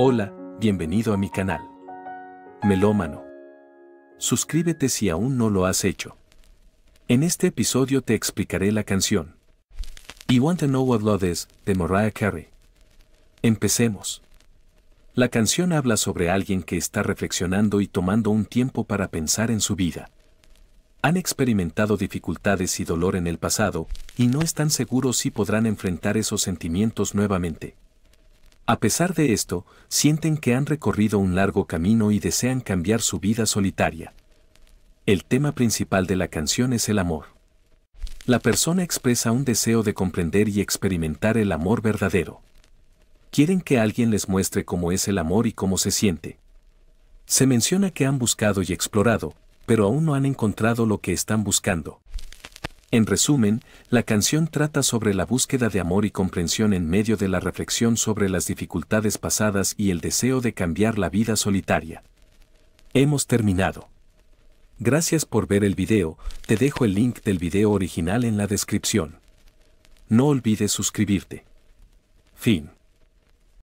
Hola, bienvenido a mi canal. Melómano. Suscríbete si aún no lo has hecho. En este episodio te explicaré la canción. You Want to Know What Love Is, de Mariah Carey. Empecemos. La canción habla sobre alguien que está reflexionando y tomando un tiempo para pensar en su vida. Han experimentado dificultades y dolor en el pasado, y no están seguros si podrán enfrentar esos sentimientos nuevamente. A pesar de esto, sienten que han recorrido un largo camino y desean cambiar su vida solitaria. El tema principal de la canción es el amor. La persona expresa un deseo de comprender y experimentar el amor verdadero. Quieren que alguien les muestre cómo es el amor y cómo se siente. Se menciona que han buscado y explorado, pero aún no han encontrado lo que están buscando. En resumen, la canción trata sobre la búsqueda de amor y comprensión en medio de la reflexión sobre las dificultades pasadas y el deseo de cambiar la vida solitaria. Hemos terminado. Gracias por ver el video, te dejo el link del video original en la descripción. No olvides suscribirte. Fin.